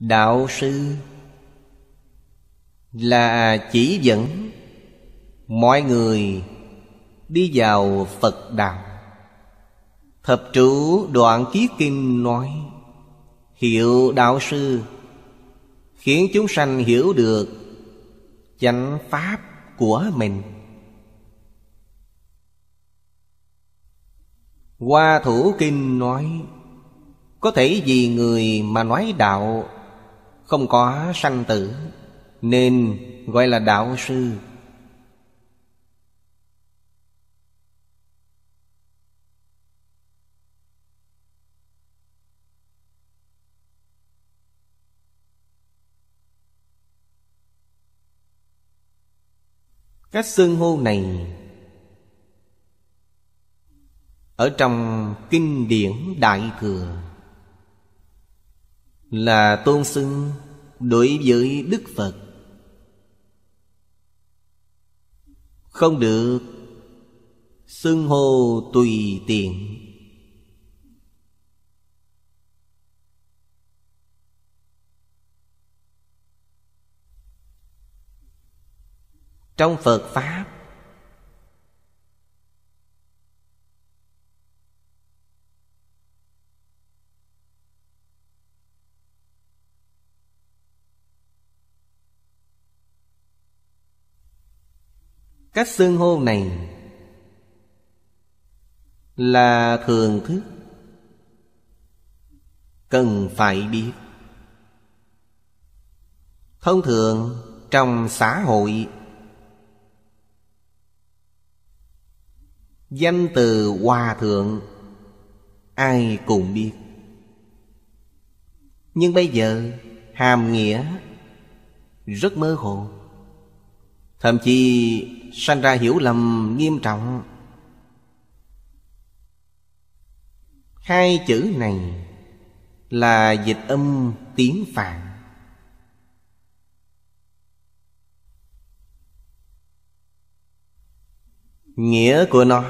đạo sư là chỉ dẫn mọi người đi vào phật đạo thập trụ đoạn ký kinh nói hiệu đạo sư khiến chúng sanh hiểu được chánh pháp của mình hoa thủ kinh nói có thể vì người mà nói đạo không có sanh tử nên gọi là đạo sư Các xưng hô này Ở trong kinh điển Đại Thừa là tôn xưng đối với đức phật không được xưng hô tùy tiện trong phật pháp Cách xưng hô này là thường thức cần phải biết thông thường trong xã hội danh từ hòa thượng ai cũng biết nhưng bây giờ hàm nghĩa rất mơ hồ Thậm chí sanh ra hiểu lầm nghiêm trọng Hai chữ này là dịch âm tiếng phạn Nghĩa của nó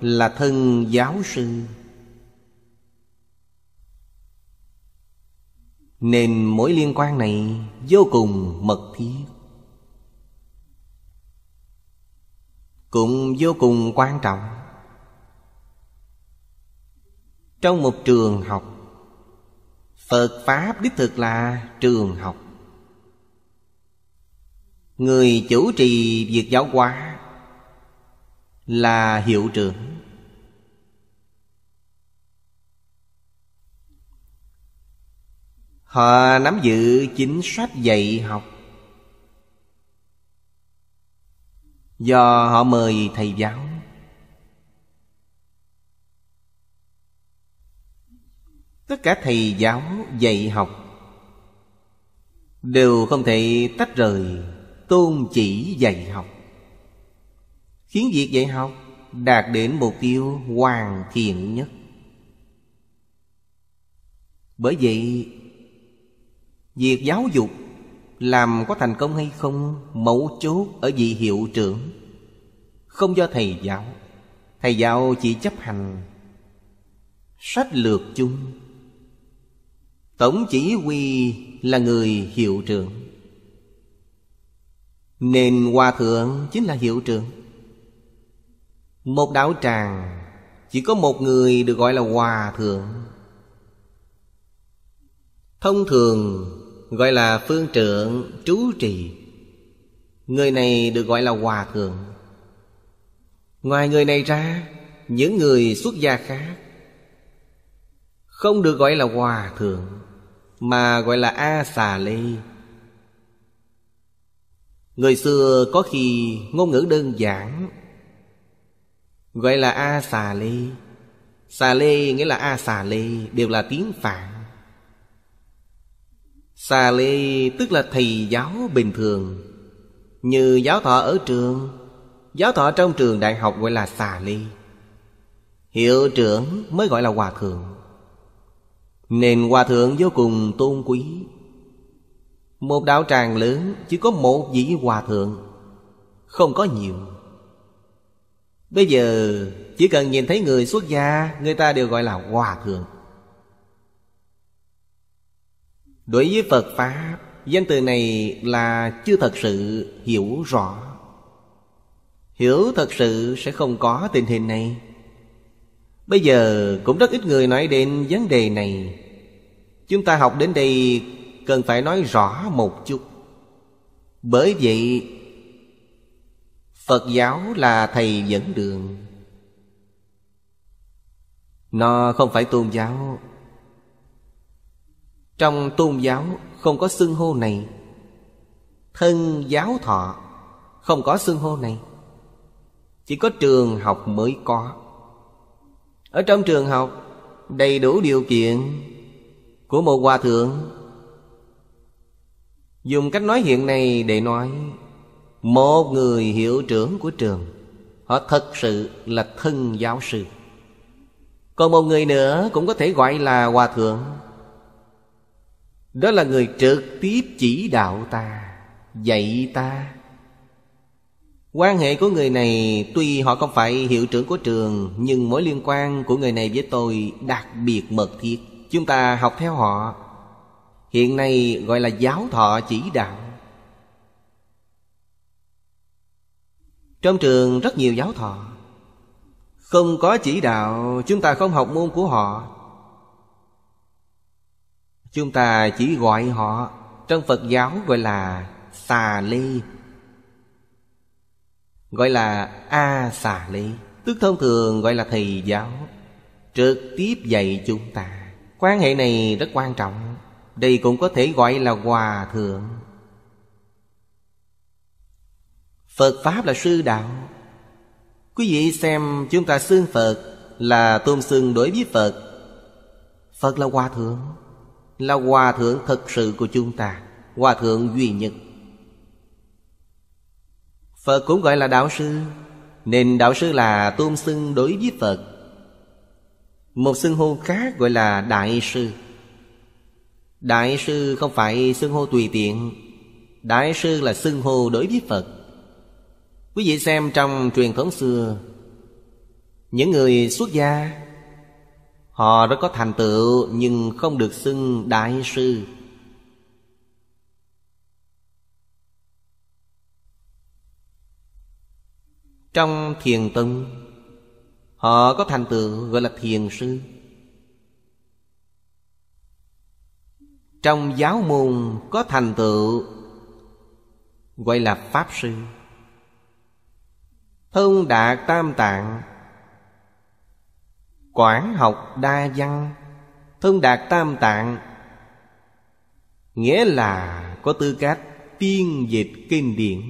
là thân giáo sư Nên mối liên quan này vô cùng mật thiết cũng vô cùng quan trọng trong một trường học phật pháp đích thực là trường học người chủ trì việc giáo hóa là hiệu trưởng họ nắm giữ chính sách dạy học Do họ mời thầy giáo Tất cả thầy giáo dạy học Đều không thể tách rời Tôn chỉ dạy học Khiến việc dạy học Đạt đến mục tiêu hoàn thiện nhất Bởi vậy Việc giáo dục làm có thành công hay không Mẫu chốt ở vị hiệu trưởng Không do thầy giáo Thầy giáo chỉ chấp hành Sách lược chung Tổng chỉ huy là người hiệu trưởng Nên hòa thượng chính là hiệu trưởng Một đạo tràng Chỉ có một người được gọi là hòa thượng Thông thường Gọi là phương trượng trú trì Người này được gọi là hòa thượng Ngoài người này ra Những người xuất gia khác Không được gọi là hòa thượng Mà gọi là A Xà Lê Người xưa có khi ngôn ngữ đơn giản Gọi là A Xà Lê Xà Lê nghĩa là A Xà Lê Đều là tiếng Phạn Xà lê tức là thầy giáo bình thường Như giáo thọ ở trường Giáo thọ trong trường đại học gọi là xà lê Hiệu trưởng mới gọi là hòa thượng nên hòa thượng vô cùng tôn quý Một đạo tràng lớn chỉ có một vị hòa thượng Không có nhiều Bây giờ chỉ cần nhìn thấy người xuất gia Người ta đều gọi là hòa thượng Đối với Phật Pháp Danh từ này là chưa thật sự hiểu rõ Hiểu thật sự sẽ không có tình hình này Bây giờ cũng rất ít người nói đến vấn đề này Chúng ta học đến đây cần phải nói rõ một chút Bởi vậy Phật giáo là thầy dẫn đường Nó không phải tôn giáo trong tôn giáo không có xưng hô này Thân giáo thọ Không có xưng hô này Chỉ có trường học mới có Ở trong trường học Đầy đủ điều kiện Của một hòa thượng Dùng cách nói hiện nay để nói Một người hiệu trưởng của trường Họ thật sự là thân giáo sư Còn một người nữa cũng có thể gọi là hòa thượng đó là người trực tiếp chỉ đạo ta dạy ta quan hệ của người này tuy họ không phải hiệu trưởng của trường nhưng mối liên quan của người này với tôi đặc biệt mật thiết chúng ta học theo họ hiện nay gọi là giáo thọ chỉ đạo trong trường rất nhiều giáo thọ không có chỉ đạo chúng ta không học môn của họ Chúng ta chỉ gọi họ Trong Phật giáo gọi là xà lê Gọi là A xà lê Tức thông thường gọi là thầy giáo Trực tiếp dạy chúng ta Quan hệ này rất quan trọng Đây cũng có thể gọi là hòa thượng Phật Pháp là sư đạo Quý vị xem chúng ta xương Phật Là tôn xưng đối với Phật Phật là hòa thượng là hòa thượng thật sự của chúng ta hòa thượng duy nhất phật cũng gọi là đạo sư nên đạo sư là tôn xưng đối với phật một xưng hô khác gọi là đại sư đại sư không phải xưng hô tùy tiện đại sư là xưng hô đối với phật quý vị xem trong truyền thống xưa những người xuất gia Họ rất có thành tựu nhưng không được xưng đại sư Trong thiền tông Họ có thành tựu gọi là thiền sư Trong giáo môn có thành tựu Gọi là pháp sư Thông đạt tam tạng Quảng học đa văn Thông đạt tam tạng Nghĩa là có tư cách tiên dịch kinh điển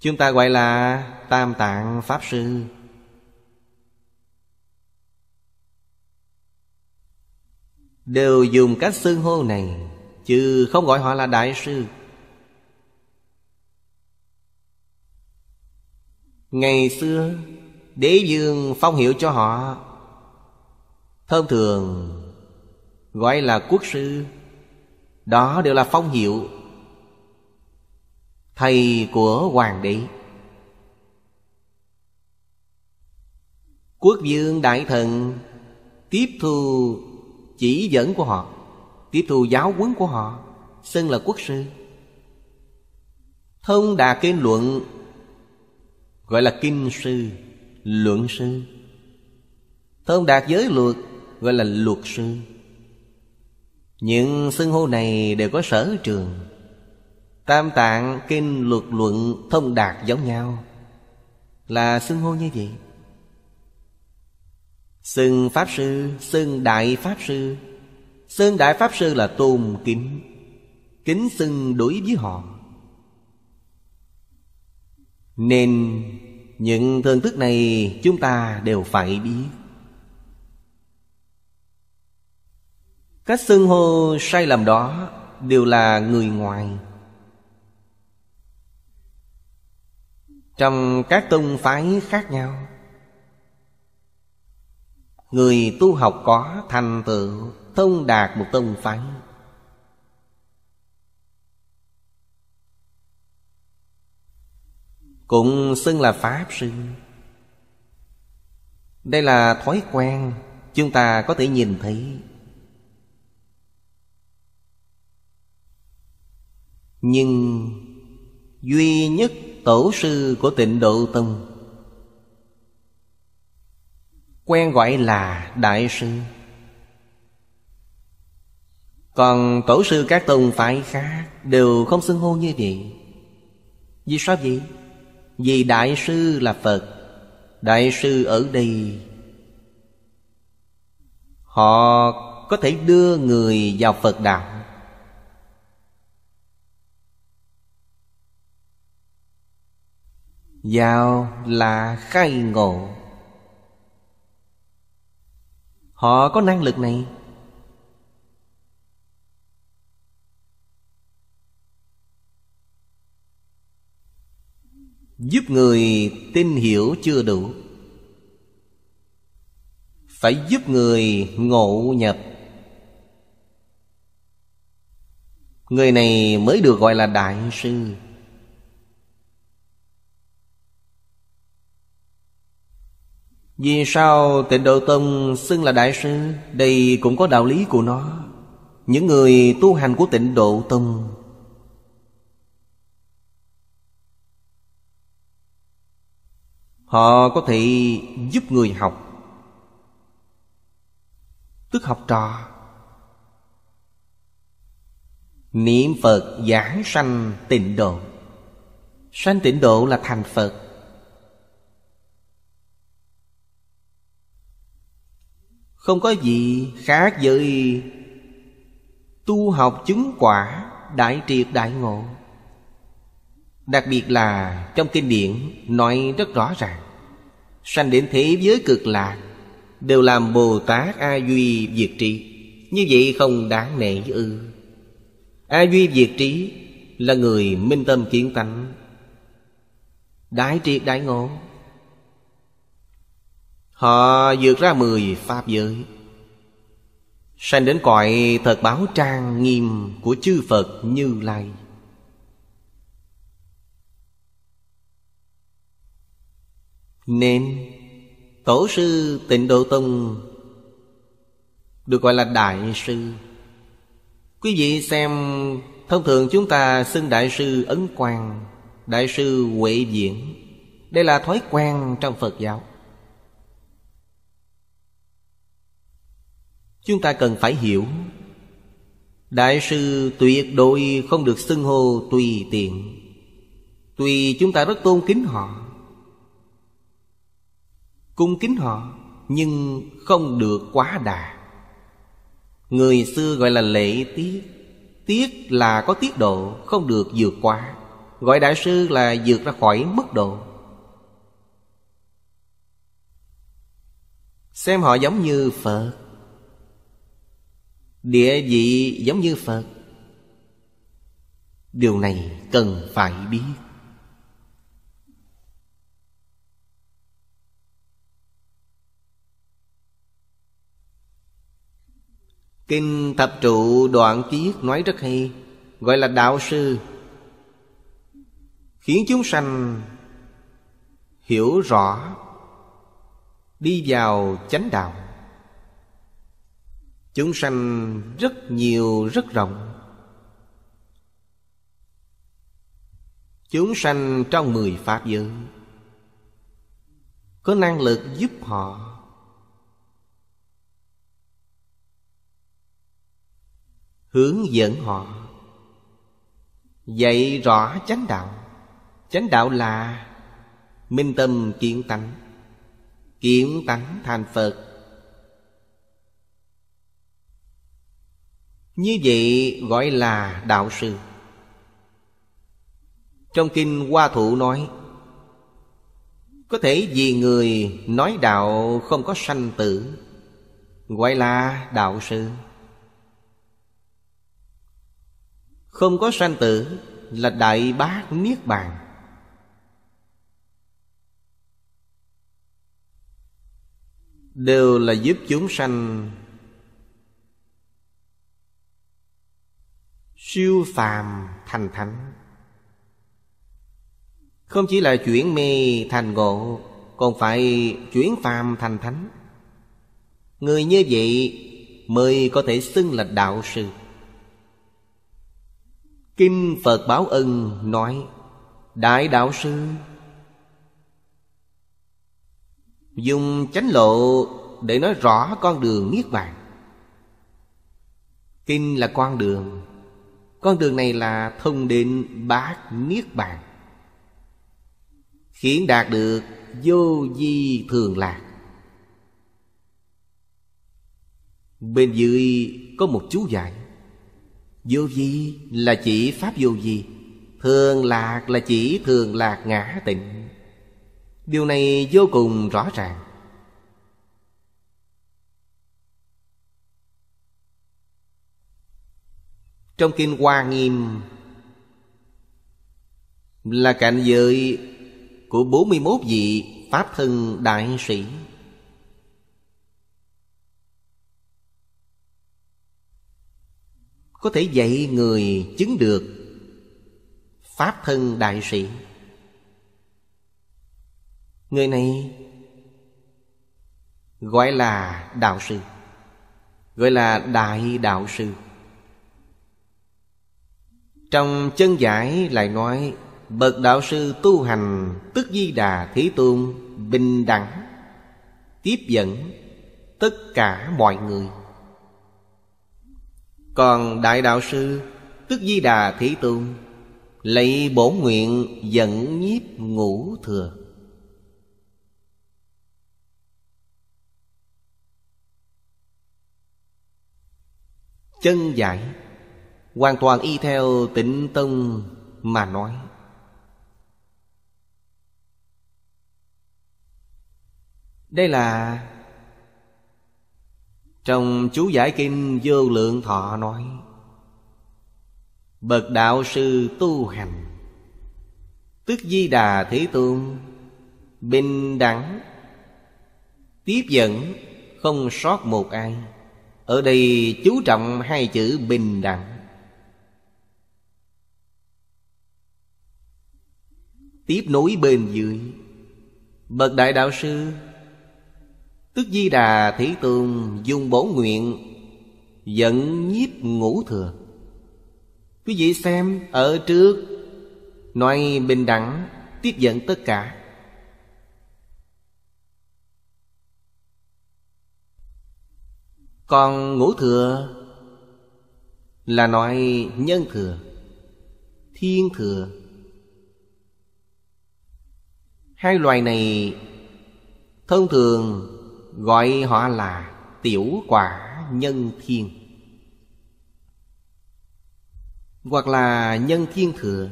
Chúng ta gọi là Tam Tạng Pháp Sư Đều dùng cách xưng hô này Chứ không gọi họ là Đại Sư Ngày xưa Đế dương phong hiệu cho họ Thông thường Gọi là quốc sư Đó đều là phong hiệu Thầy của hoàng đế Quốc dương đại thần Tiếp thu chỉ dẫn của họ Tiếp thu giáo huấn của họ Xưng là quốc sư Thông đà kinh luận Gọi là kinh sư luận sư thông đạt giới luật gọi là luật sư những xưng hô này đều có sở trường tam tạng kinh luật luận thông đạt giống nhau là xưng hô như vậy xưng pháp sư xưng đại pháp sư xưng đại pháp sư là tôn kính kính xưng đối với họ nên những thưởng thức này chúng ta đều phải biết Các xưng hô sai lầm đó đều là người ngoài Trong các tông phái khác nhau Người tu học có thành tựu thông đạt một tông phái cũng xưng là pháp sư đây là thói quen chúng ta có thể nhìn thấy nhưng duy nhất tổ sư của tịnh độ tông quen gọi là đại sư còn tổ sư các tông phái khác đều không xưng hô như vậy vì sao vậy vì Đại sư là Phật Đại sư ở đây Họ có thể đưa người vào Phật đạo Vào là khai ngộ Họ có năng lực này giúp người tin hiểu chưa đủ phải giúp người ngộ nhập người này mới được gọi là đại sư vì sao tịnh độ tông xưng là đại sư đây cũng có đạo lý của nó những người tu hành của tịnh độ tông Họ có thể giúp người học Tức học trò Niệm Phật giảng sanh tịnh độ Sanh tịnh độ là thành Phật Không có gì khác với tu học chứng quả đại triệt đại ngộ Đặc biệt là trong kinh điển nói rất rõ ràng Sanh đến thế giới cực lạc Đều làm Bồ Tát A Duy diệt trí Như vậy không đáng nể ư A Duy diệt trí là người minh tâm kiến tánh Đại triệt đại ngộ Họ vượt ra mười pháp giới Sanh đến cõi thật báo trang nghiêm của chư Phật Như Lai Nên Tổ sư tịnh Độ Tông Được gọi là Đại Sư Quý vị xem Thông thường chúng ta xưng Đại Sư Ấn Quang Đại Sư Huệ Diễn Đây là thói quen trong Phật giáo Chúng ta cần phải hiểu Đại sư tuyệt đối không được xưng hô tùy tiện Tùy chúng ta rất tôn kính họ Cung kính họ Nhưng không được quá đà Người xưa gọi là lễ tiết Tiết là có tiết độ Không được vượt quá Gọi đại sư là vượt ra khỏi mức độ Xem họ giống như Phật Địa vị giống như Phật Điều này cần phải biết Kinh Thập Trụ Đoạn Kiết nói rất hay Gọi là Đạo Sư Khiến chúng sanh hiểu rõ Đi vào chánh đạo Chúng sanh rất nhiều rất rộng Chúng sanh trong mười pháp giới Có năng lực giúp họ hướng dẫn họ dạy rõ chánh đạo chánh đạo là minh tâm kiến tánh kiến tánh thành phật như vậy gọi là đạo sư trong kinh hoa thụ nói có thể vì người nói đạo không có sanh tử gọi là đạo sư Không có sanh tử là Đại Bác Niết Bàn Đều là giúp chúng sanh Siêu phàm thành thánh Không chỉ là chuyển mê thành ngộ Còn phải chuyển phàm thành thánh Người như vậy mới có thể xưng là đạo sư Kim Phật Báo Ân nói Đại Đạo Sư Dùng chánh lộ để nói rõ con đường Niết Bàn Kinh là con đường Con đường này là thông đến bát Niết Bàn Khiến đạt được vô di thường lạc Bên dưới có một chú giải Vô vi là chỉ pháp vô vi Thường lạc là chỉ thường lạc ngã tịnh Điều này vô cùng rõ ràng Trong Kinh Hoa Nghiêm Là cảnh giới của 41 vị Pháp thân Đại Sĩ có thể dạy người chứng được pháp thân đại sĩ người này gọi là đạo sư gọi là đại đạo sư trong chân giải lại nói bậc đạo sư tu hành tức di đà thí tôn bình đẳng tiếp dẫn tất cả mọi người còn Đại Đạo Sư Tức Di Đà Thế Tôn Lấy bổ nguyện dẫn nhiếp ngũ thừa Chân giải Hoàn toàn y theo tịnh tông mà nói Đây là trong chú giải kinh vô lượng thọ nói Bậc đạo sư tu hành Tức di đà thế tương Bình đẳng Tiếp dẫn Không sót một ai Ở đây chú trọng hai chữ bình đẳng Tiếp nối bên dưới Bậc đại đạo sư Tức Di Đà thị Tương dùng bổ nguyện Dẫn nhiếp ngũ thừa Quý vị xem ở trước Nói bình đẳng Tiếp dẫn tất cả Còn ngũ thừa Là nói nhân thừa Thiên thừa Hai loài này Thông thường gọi họ là tiểu quả nhân thiên hoặc là nhân thiên thừa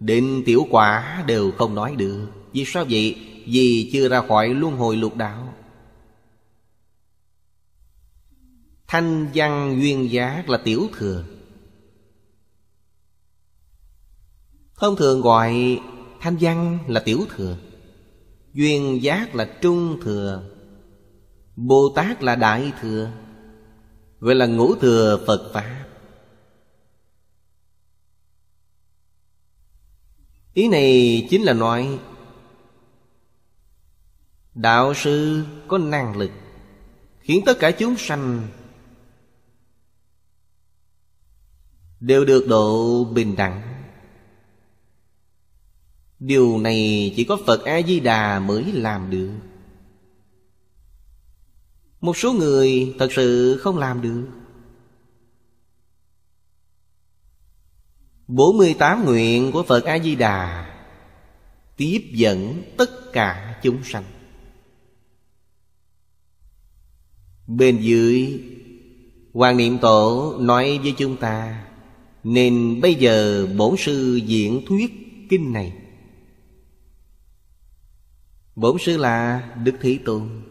định tiểu quả đều không nói được vì sao vậy vì chưa ra khỏi luân hồi lục đạo thanh văn duyên giác là tiểu thừa thông thường gọi thanh văn là tiểu thừa duyên giác là trung thừa Bồ Tát là Đại Thừa Gọi là Ngũ Thừa Phật Pháp Ý này chính là nói Đạo sư có năng lực Khiến tất cả chúng sanh Đều được độ bình đẳng Điều này chỉ có Phật A-di-đà mới làm được một số người thật sự không làm được 48 nguyện của Phật A-di-đà Tiếp dẫn tất cả chúng sanh Bên dưới Hoàng Niệm Tổ nói với chúng ta Nên bây giờ bổn sư diễn thuyết kinh này Bổn sư là Đức Thế Tôn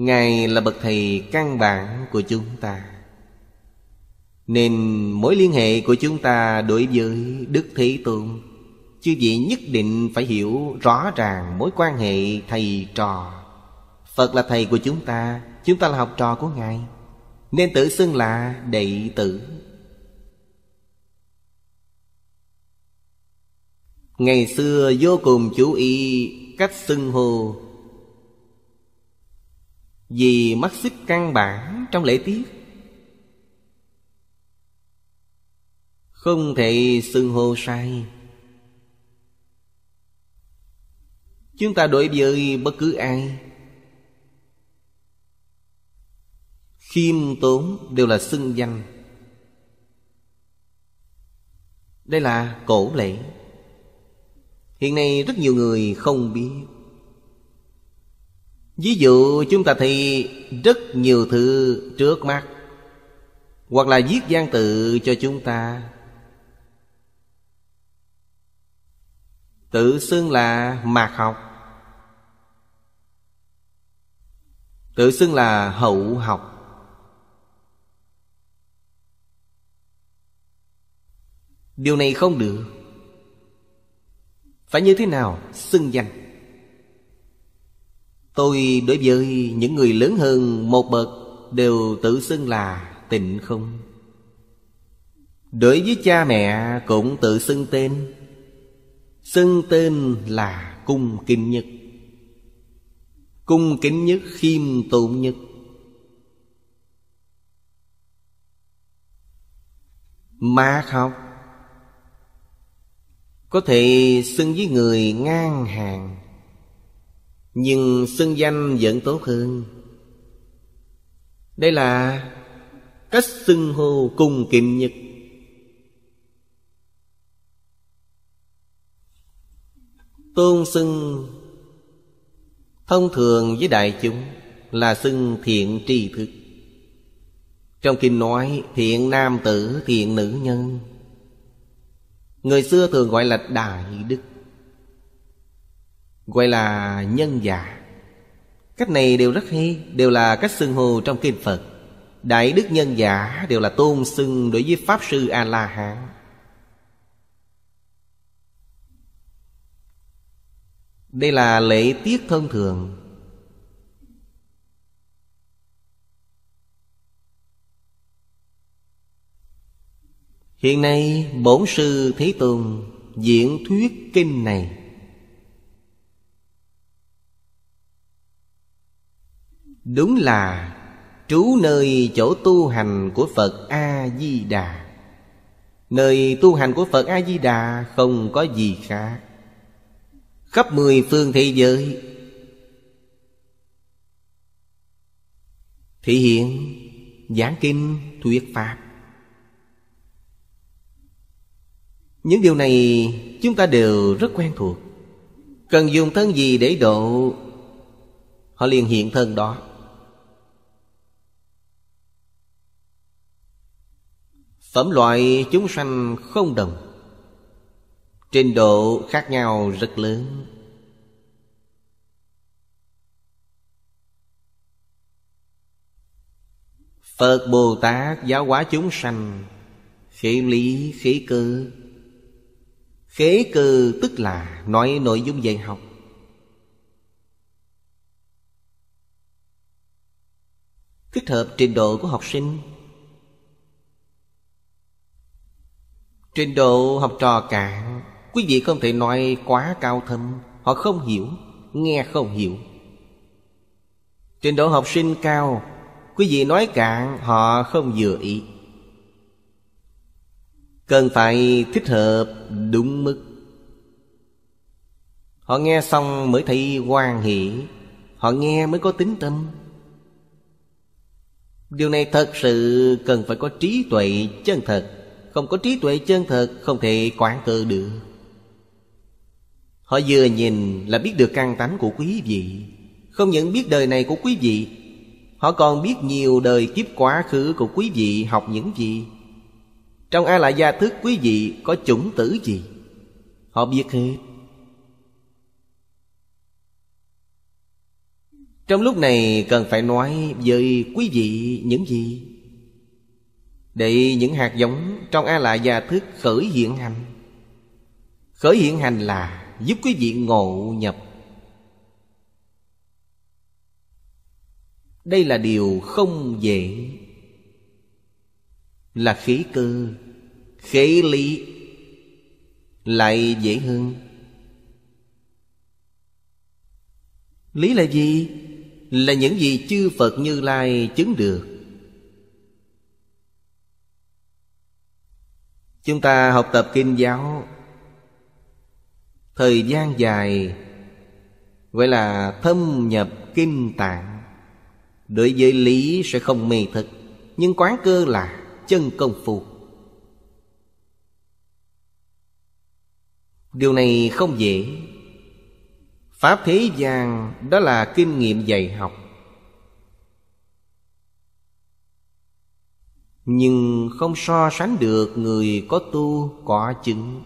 ngài là bậc thầy căn bản của chúng ta nên mối liên hệ của chúng ta đối với đức thế tôn chư vị nhất định phải hiểu rõ ràng mối quan hệ thầy trò phật là thầy của chúng ta chúng ta là học trò của ngài nên tự xưng là đệ tử ngày xưa vô cùng chú ý cách xưng hô vì mắc xích căn bản trong lễ tiết không thể xưng hô sai chúng ta đối với bất cứ ai khiêm tốn đều là xưng danh đây là cổ lễ hiện nay rất nhiều người không biết Ví dụ chúng ta thì rất nhiều thứ trước mắt Hoặc là viết gian tự cho chúng ta Tự xưng là mạc học Tự xưng là hậu học Điều này không được Phải như thế nào? Xưng danh Tôi đối với những người lớn hơn một bậc Đều tự xưng là tịnh không Đối với cha mẹ cũng tự xưng tên Xưng tên là cung kinh nhất Cung kính nhất khiêm tốn nhất ma học Có thể xưng với người ngang hàng nhưng xưng danh vẫn tốt hơn đây là cách xưng hô cung kính nhất. tôn xưng thông thường với đại chúng là xưng thiện tri thức trong kinh nói thiện nam tử thiện nữ nhân người xưa thường gọi là đại đức Gọi là nhân giả Cách này đều rất hay Đều là cách xưng hô trong kinh Phật Đại đức nhân giả đều là tôn xưng đối với Pháp Sư A-La-Hán Đây là lễ tiết thông thường Hiện nay bổn sư Thế Tùng diễn thuyết kinh này Đúng là trú nơi chỗ tu hành của Phật A-di-đà Nơi tu hành của Phật A-di-đà không có gì khác Khắp mười phương thế giới Thị hiện giảng kinh thuyết pháp Những điều này chúng ta đều rất quen thuộc Cần dùng thân gì để độ Họ liền hiện thân đó Phẩm loại chúng sanh không đồng Trình độ khác nhau rất lớn Phật Bồ Tát giáo hóa chúng sanh khế lý khế cơ khế cơ tức là nói nội dung dạy học Thích hợp trình độ của học sinh Trình độ học trò cạn Quý vị không thể nói quá cao thâm Họ không hiểu Nghe không hiểu Trình độ học sinh cao Quý vị nói cạn họ không vừa ý Cần phải thích hợp đúng mức Họ nghe xong mới thấy hoan hỷ Họ nghe mới có tính tâm Điều này thật sự cần phải có trí tuệ chân thật không có trí tuệ chân thật Không thể quản cự được Họ vừa nhìn là biết được căn tánh của quý vị Không những biết đời này của quý vị Họ còn biết nhiều đời kiếp quá khứ của quý vị học những gì Trong ai Lại Gia Thức quý vị có chủng tử gì Họ biết hết Trong lúc này cần phải nói với quý vị những gì để những hạt giống trong A La Gia Thức khởi hiện hành Khởi hiện hành là giúp quý vị ngộ nhập Đây là điều không dễ Là khí cơ Khế lý Lại dễ hơn Lý là gì? Là những gì chư Phật Như Lai chứng được Chúng ta học tập kinh giáo Thời gian dài gọi là thâm nhập kinh tạng Đối với lý sẽ không mê thực Nhưng quán cơ là chân công phu Điều này không dễ Pháp thế gian đó là kinh nghiệm dạy học nhưng không so sánh được người có tu có chứng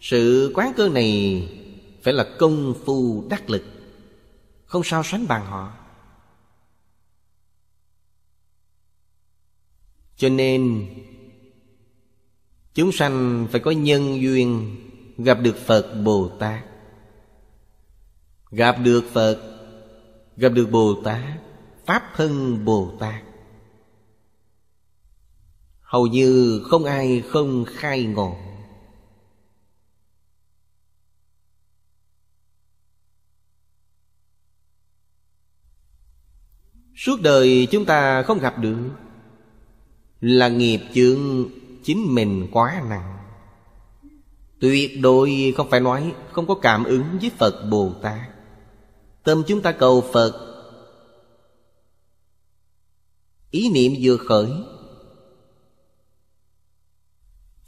sự quán cơ này phải là công phu đắc lực không sao sánh bằng họ cho nên chúng sanh phải có nhân duyên gặp được phật bồ tát gặp được phật gặp được bồ tát pháp thân bồ tát hầu như không ai không khai ngộ suốt đời chúng ta không gặp được là nghiệp chướng chính mình quá nặng tuyệt đối không phải nói không có cảm ứng với phật bồ tát tâm chúng ta cầu phật ý niệm vừa khởi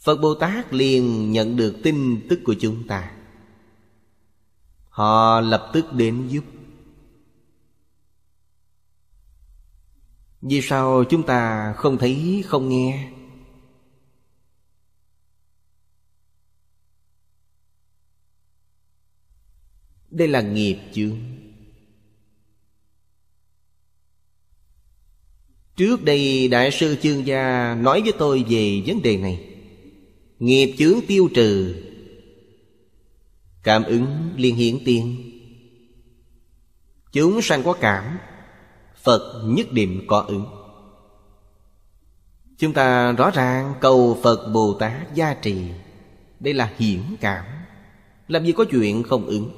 Phật Bồ Tát liền nhận được tin tức của chúng ta Họ lập tức đến giúp Vì sao chúng ta không thấy không nghe Đây là nghiệp chướng Trước đây Đại sư Chương Gia nói với tôi về vấn đề này Nghiệp chướng tiêu trừ Cảm ứng liên hiển tiên Chúng sanh có cảm Phật nhất định có ứng Chúng ta rõ ràng cầu Phật Bồ Tát gia trì Đây là hiển cảm Làm gì có chuyện không ứng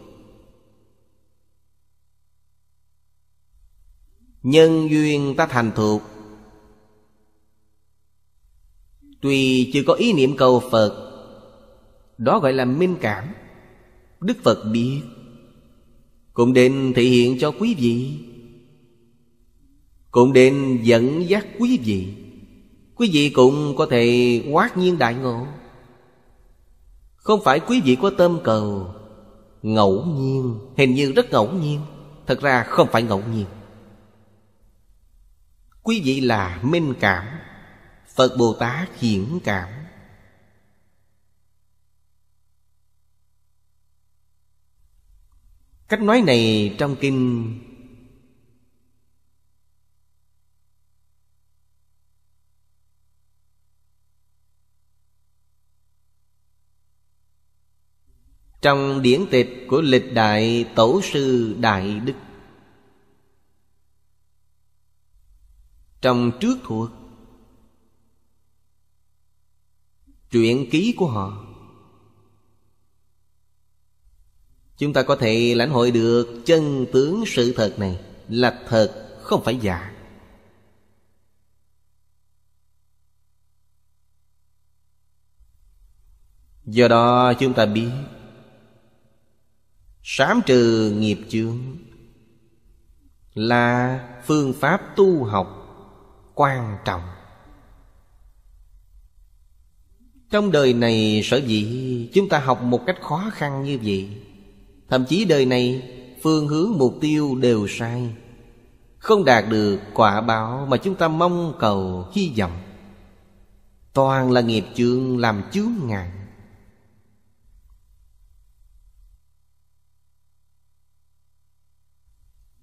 Nhân duyên ta thành thuộc Tuy chưa có ý niệm cầu Phật Đó gọi là minh cảm Đức Phật biết Cũng đến thể hiện cho quý vị Cũng đến dẫn dắt quý vị Quý vị cũng có thể quát nhiên đại ngộ Không phải quý vị có tâm cầu Ngẫu nhiên Hình như rất ngẫu nhiên Thật ra không phải ngẫu nhiên Quý vị là minh cảm phật bồ tát hiển cảm cách nói này trong kinh trong điển tịch của lịch đại tổ sư đại đức trong trước thuộc truyện ký của họ chúng ta có thể lãnh hội được chân tướng sự thật này là thật không phải giả do đó chúng ta biết sám trừ nghiệp chướng là phương pháp tu học quan trọng Trong đời này sở dĩ chúng ta học một cách khó khăn như vậy Thậm chí đời này phương hướng mục tiêu đều sai Không đạt được quả báo mà chúng ta mong cầu hy vọng Toàn là nghiệp chướng làm chướng ngại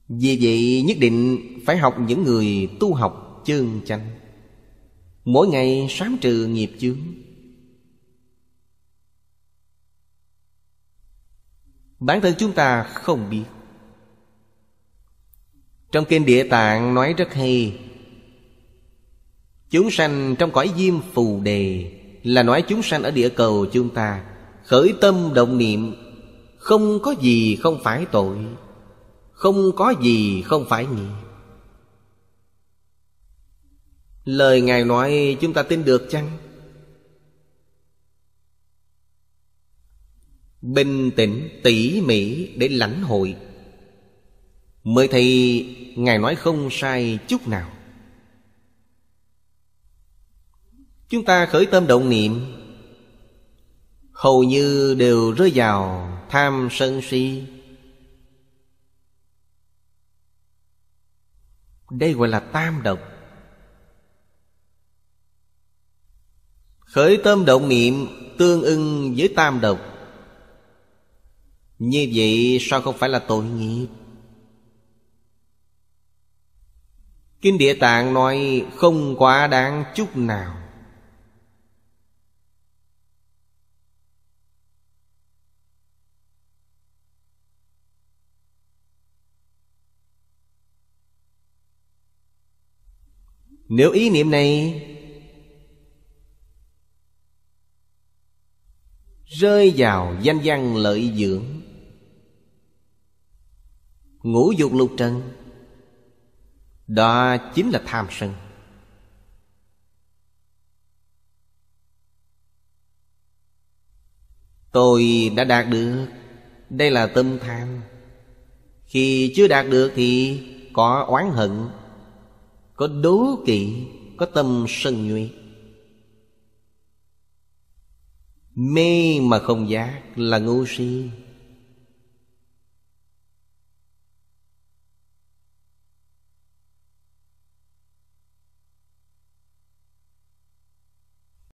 Vì vậy nhất định phải học những người tu học chân chánh Mỗi ngày sáng trừ nghiệp chướng Bản thân chúng ta không biết Trong kinh Địa Tạng nói rất hay Chúng sanh trong cõi diêm phù đề Là nói chúng sanh ở địa cầu chúng ta Khởi tâm động niệm Không có gì không phải tội Không có gì không phải nghiệp Lời Ngài nói chúng ta tin được chăng? Bình tĩnh tỉ mỉ để lãnh hội Mới thấy Ngài nói không sai chút nào Chúng ta khởi tâm động niệm Hầu như đều rơi vào tham sân si Đây gọi là tam độc Khởi tâm động niệm tương ưng với tam độc như vậy sao không phải là tội nghiệp Kinh Địa Tạng nói không quá đáng chút nào Nếu ý niệm này Rơi vào danh văn lợi dưỡng ngũ dục lục trần đó chính là tham sân tôi đã đạt được đây là tâm tham khi chưa đạt được thì có oán hận có đố kỵ có tâm sân nhuy mê mà không giác là ngu si